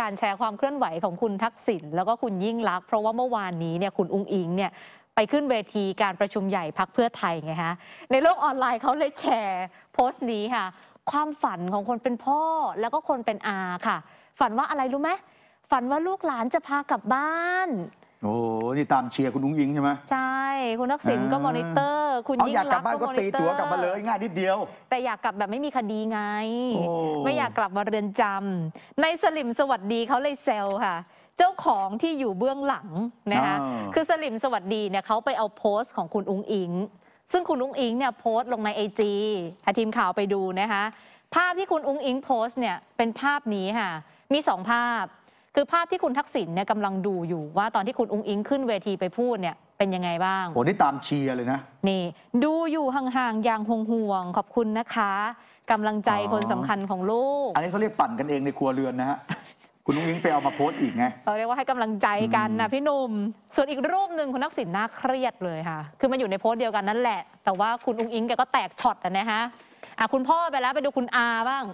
การแชร์ความเคลื่อนไหวของคุณทักษิณแล้วก็คุณยิ่งรัก เพราะว่าเมื่อวานนี้เนี่ยคุณอุ้งอิงเนี่ยไปขึ้นเวทีการประชุมใหญ่พักเพื่อไทยไงฮะในโลกออนไลน์เขาเลยแชร์โพสต์นี้ค่ะความฝันของคนเป็นพ่อแล้วก็คนเป็นอาค่ะฝันว่าอะไรรู้ไหมฝันว่าลูกหลานจะพากลับบ้านโอ้นี่ตามเชียร์คุณนุ้งยิงใช่ไหมใช่ คุณทักษิณก็มอนิเตอร์ คุณเอยิ่งอยากกลันิเบอร์บ้านก็ก็มอนิตีตตัวกลับมาเลยง่ายนิดเดียว แต่อยากกลับแบบไม่มีคดีไง ไม่อยากกลับมาเรือนจำในสลิมสวัสดีเขาเลยเซลค่ะ เจ้าของที่อยู่เบื้องหลังนะคะคือสลิมสวัสดีเนี่ยเขาไปเอาโพสต์ของคุณอุ้งอิงซึ่งคุณอุ้งอิงเนี่ยโพสต์ลงในไอจีทีมข่าวไปดูนะคะภาพที่คุณอุ้งอิงโพสต์เนี่ยเป็นภาพนี้ค่ะมีสองภาพคือภาพที่คุณทักษิณเนี่ยกำลังดูอยู่ ว่าตอนที่คุณอุ้งอิง ขึ้นเวทีไปพูดเนี่ยเป็นยังไงบ้างโอ้นี่ตามเชียร์เลยนะ นี่ ดูอยู่ห่างๆอย่างห่วงงขอบคุณนะคะกำลังใจคนสำคัญของลูก อันนี้เขาเรียกปั่นกันเองในครัวเรือนนะฮะ คุณอุ้งอิงไปเอามาโพสต์อีกไงเราเรียกว่าให้กำลังใจกันนะพี่หนุ่มส่วนอีกรูปหนึ่งคุณทักษิณน่าเครียดเลยค่ะ คือมันอยู่ในโพสต์เดียวกันนั่นแหละ แต่ว่าคุณอุ้งอิงแกก็แตกช็อตะนะฮะอ่ะคุณพ่อไปแล้วไปดูคุณอาบ้าง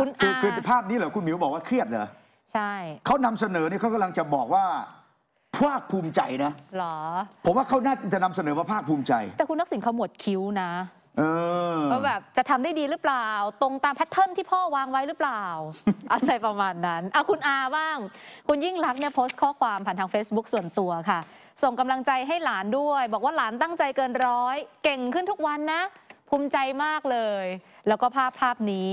คุณอาคือภาพนี้เหรอคุณมิวบอกว่าเครียดเหรอใช่เขานำเสนอนี่เขากำลังจะบอกว่าภาคภูมิใจนะหรอ ผมว่าเขาน่าจะนำเสนอว่าภาคภูมิใจ แต่คุณนักสิณขมวดคิ้วนะ เออว่าแบบจะทำได้ดีหรือเปล่า ตรงตามแพทเทิร์นที่พ่อวางไว้หรือเปล่าอะไรประมาณนั้นเอาคุณอาบ้าง คุณยิ่งรักเนี่ยโพสต์ข้อความผ่านทาง Facebook ส่วนตัวค่ะ ส่งกำลังใจให้หลานด้วย บอกว่าหลานตั้งใจเกินร้อย เก่งขึ้นทุกวันนะ ภูมิใจมากเลย แล้วก็ภาพภาพนี้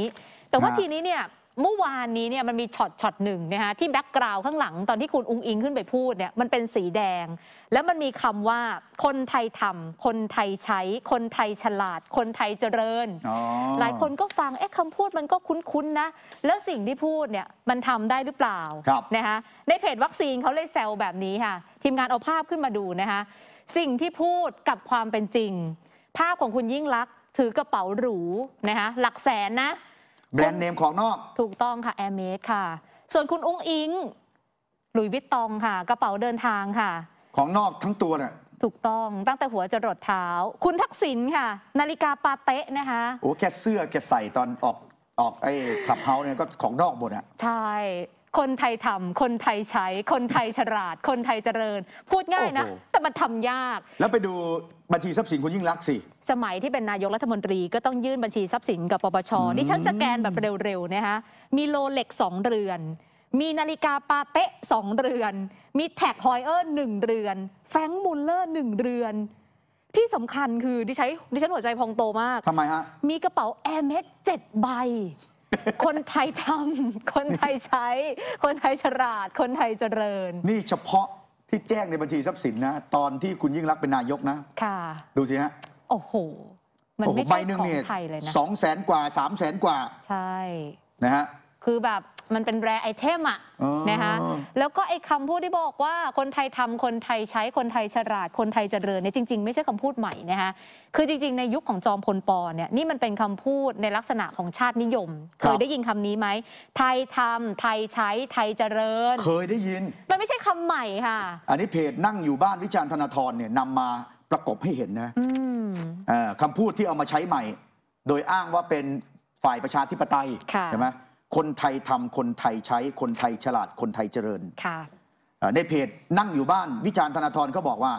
แต่ว่าทีนี้เนี่ยเมื่อวานนี้เนี่ยมันมีช็อตช็อตหนึ่งนะคะที่แบ็กกราวข้างหลังตอนที่คุณอุงอิงขึ้นไปพูดเนี่ยมันเป็นสีแดง แล้วมันมีคำว่า คนไทยทำคนไทยใช้ คนไทยฉลาดคนไทยเจริญ หลายคนก็ฟังเอ๊ะคำพูดมันก็คุ้นๆนะแล้วสิ่งที่พูดเนี่ยมันทำได้หรือเปล่านะคะในเพจวัคซีนเขาเลยแซวแบบนี้ค่ะทีมงานเอาภาพขึ้นมาดูนะคะ สิ่งที่พูดกับความเป็นจริง ภาพของคุณยิ่งลักษณ์ถือกระเป๋าหรูนะคะหลักแสนนะแบรนด์เนมของนอกถูกต้องค่ะแอร์เมดค่ะ ส่วนคุณ อุ้งอิง หลุยวิตตองค่ะ กระเป๋าเดินทางค่ะ ของนอกทั้งตัวเนี่ยถูกต้องตั้งแต่หัวจรดเท้า คุณทักษิณค่ะ นาฬิกาปาเตะนะคะโอ้แกเสื้อแกใส่ตอนออกออกไอ้ขับเฮาเนี่ยก็ของนอกหมดอะใช่คนไทยทำ คนไทยใช้ คนไทยฉลาด คนไทยเจริญ พูดง่ายนะ แต่มันทำยาก แล้วไปดูบัญชีทรัพย์สินคุณยิ่งรักสิ สมัยที่เป็นนายกรัฐมนตรีก็ต้องยื่นบัญชีทรัพย์สินกับปปชดิฉันสแกนแบบเร็ว ๆ นะคะ มีโลเล็กสองเรือน มีนาฬิกาปาเต้ะสองเรือน มีแท็กฮอยเออร์หนึ่งเรือน แฟงมูลเลอร์หนึ่งเรือน ที่สำคัญคือดิฉันดิฉันหัวใจพองโตมากทำไมฮะ มีกระเป๋าแอร์เมสเจ็ดใบคนไทยทำ คนไทยใช้ คนไทยฉลาด คนไทยเจริญ นี่เฉพาะที่แจ้งในบัญชีทรัพย์สินนะ ตอนที่คุณยิ่งรักเป็นนายกนะ ค่ะ ดูสิฮะ โอ้โห มันไม่ใช่ของไทยเลยนะ สองแสนกว่า สามแสนกว่า ใช่ นะฮะ คือแบบมันเป็นแรไอเทมอ่ะนะคะ แล้วก็ไอคำพูดที่บอกว่าคนไทยทำคนไทยใช้คนไทยฉลาดคนไทยเจริญเนี่ยจริง ๆไม่ใช่คำพูดใหม่นะคะคือจริงๆในยุคของจอมพลปอเนี่ยนี่มันเป็นคำพูดในลักษณะของชาตินิยม เคยได้ยินคำนี้ไหมไทยทำไทยใช้ไทยเจริญ เคยได้ยินมันไม่ใช่คำใหม่ค่ะ อันนี้เพจนั่งอยู่บ้านวิจารณ์ธนาธรเนี่ยนำมาประกบให้เห็นนะคำพูดที่เอามาใช้ใหม่ โดยอ้างว่าเป็นฝ่ายประชาธิปไตยใช่ไหมคนไทยทำคนไทยใช้คนไทยฉลาดคนไทยเจริญในเพจนั่งอยู่บ้านวิจารณ์ธนาธรเขาบอกว่า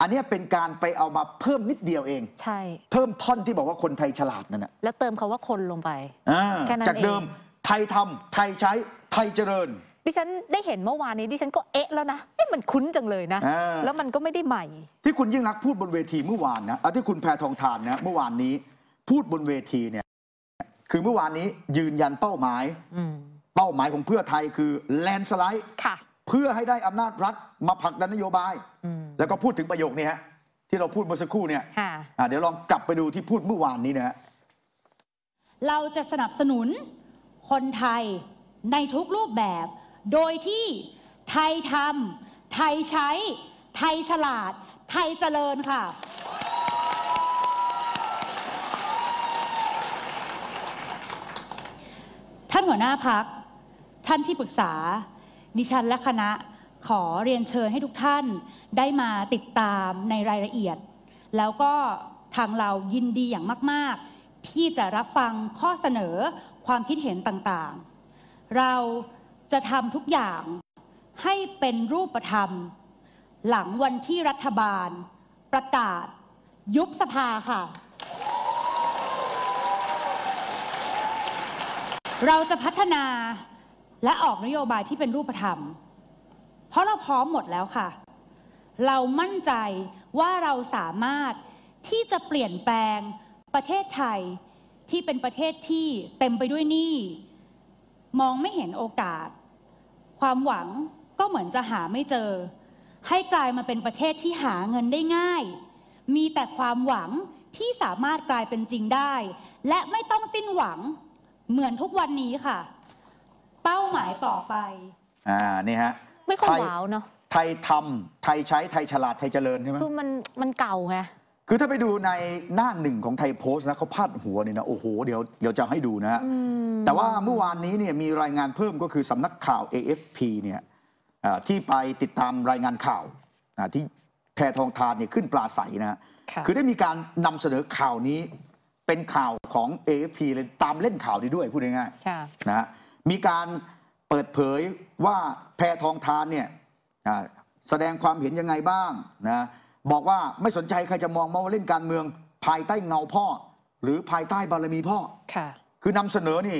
อันนี้เป็นการไปเอามาเพิ่มนิดเดียวเอง ใช่ เพิ่มท่อนที่บอกว่าคนไทยฉลาดนั่นแหะแล้วเติมคาว่าคนลงไปแค่นั้นเองจากเดิมไทยทำ ไทยใช้ไทยเจริญดิฉันได้เห็นเมื่อวานนี้ดิฉันก็เอ๊ะแล้วนะเอ๊ะมันคุ้นจังเลยนะแล้วมันก็ไม่ได้ใหม่ ที่คุณยิ่งรักพูดบนเวทีเมื่อวานนะที่คุณแพทองทานนะเมื่อวานนี้พูดบนเวทีเนี่ยคือเมื่อวานนี้ยืนยันเป้าหมาย เป้าหมายของเพื่อไทยคือแลนสไลด์เพื่อให้ได้อำนาจรัฐมาผลักดันนโยบายแล้วก็พูดถึงประโยคนี้ฮะที่เราพูดเมื่อสักครู่เนี่ยเดี๋ยวลองกลับไปดูที่พูดเมื่อวานนี้นะฮะเราจะสนับสนุนคนไทยในทุกรูปแบบ โดยที่ไทยทำไทยใช้ ไทยฉลาด ไทยเจริญค่ะท่านหัวหน้าพัก ท่านที่ปรึกษาดิฉันและคณะขอเรียนเชิญให้ทุกท่านได้มาติดตามในรายละเอียด แล้วก็ทางเรายินดีอย่างมากๆ ที่จะรับฟังข้อเสนอความคิดเห็นต่างๆ เราจะทำทุกอย่างให้เป็นรูปธรรม หลังวันที่รัฐบาล ประกาศ ยุบสภาค่ะเราจะพัฒนาและออกนโยบายที่เป็นรูปธรรม เพราะเราพร้อมหมดแล้วค่ะ เรามั่นใจว่าเราสามารถที่จะเปลี่ยนแปลงประเทศไทยที่เป็นประเทศที่เต็มไปด้วยหนี้มองไม่เห็นโอกาส ความหวังก็เหมือนจะหาไม่เจอ ให้กลายมาเป็นประเทศที่หาเงินได้ง่าย มีแต่ความหวังที่สามารถกลายเป็นจริงได้ และไม่ต้องสิ้นหวังเหมือนทุกวันนี้ค่ะ เป้าหมายต่อไป อ่านี่ฮะ ไม่ค่อยว้าวเนาะไทยทำไทยใช้ไทยฉลาดไทยเจริญใช่ไหมคือมันมันเก่าไง คือถ้าไปดูในหน้าหนึ่งของไทยโพสต์นะเขาพาดหัวเนี่ยนะ โอ้โหเดี๋ยวเดี๋ยวจะให้ดูนะฮะแต่ว่าเมื่อวานนี้เนี่ย มีรายงานเพิ่มก็คือสำนักข่าว AFP เนี่ยที่ไปติดตามรายงานข่าวที่แพทองทานเนี่ยขึ้นปลาใสนะฮะคือได้มีการนำเสนอข่าวนี้เป็นข่าวของ AFP เลยตามเล่นข่าวนี้ด้วยพูดง่ายๆนะมีการเปิดเผยว่าแพทองทานเนี่ยแสดงความเห็นยังไงบ้างนะบอกว่าไม่สนใจใครจะมองมาว่าเล่นการเมืองภายใต้เงาพ่อหรือภายใต้บารมีพ่อค่ะคือนำเสนอนี่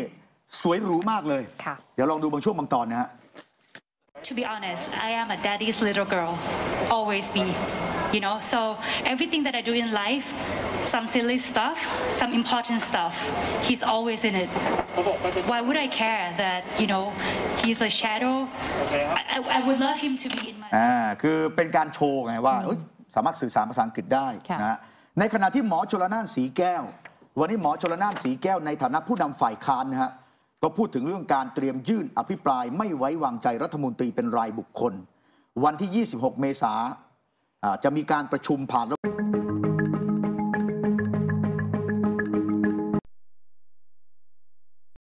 สวยหรูมากเลยค่ะ เดี๋ยวลองดูบางช่วงบางตอนนะฮะ To be honest I am a daddy's little girl always be you know so everything that I do in life some silly stuff, some important stuff. He's always in it. Why would I care that you know he's a shadow? I, I, would love him to be in my. อ่าคือเป็นการโชว์ไงว่าสามารถสื่อสารภาษาอังกฤษได้นะในขณะที่หมอชลนานสีแก้ว วันนี้หมอชลนานสีแก้ว ในฐานะผู้นำฝ่ายค้านนะฮะก็พูดถึงเรื่องการเตรียมยื่นอภิปรายไม่ไว้วางใจรัฐมนตรีเป็นรายบุคคล วันที่ 26 เมษาจะมีการประชุมผ่าน